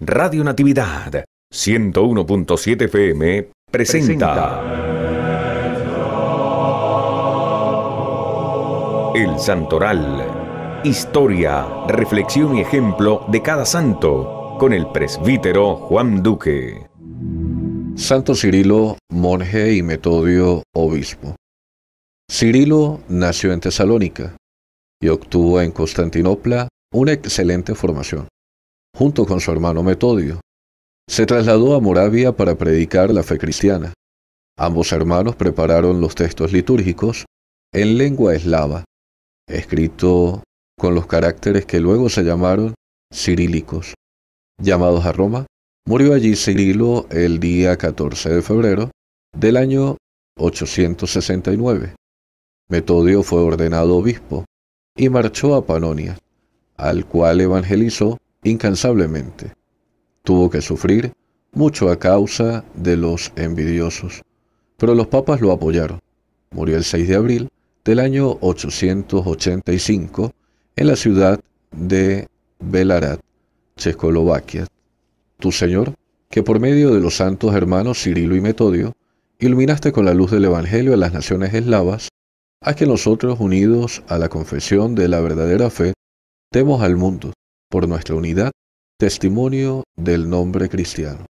Radio Natividad 101.7 FM presenta, El Santoral. Historia, reflexión y ejemplo de cada santo con el presbítero Juan Duque. Santo Cirilo, monje y Metodio, obispo. Cirilo nació en Tesalónica y obtuvo en Constantinopla una excelente formación junto con su hermano Metodio. Se trasladó a Moravia para predicar la fe cristiana. Ambos hermanos prepararon los textos litúrgicos en lengua eslava, escrito con los caracteres que luego se llamaron cirílicos. Llamados a Roma, murió allí Cirilo el día 14 de febrero del año 869. Metodio fue ordenado obispo y marchó a Panonia, al cual evangelizó incansablemente. Tuvo que sufrir mucho a causa de los envidiosos, pero los papas lo apoyaron. Murió el 6 de abril del año 885 en la ciudad de Belarat, Checoslovaquia. Tu Señor, que por medio de los santos hermanos Cirilo y Metodio, iluminaste con la luz del Evangelio a las naciones eslavas, a que nosotros, unidos a la confesión de la verdadera fe, demos al mundo por nuestra unidad, testimonio del nombre cristiano.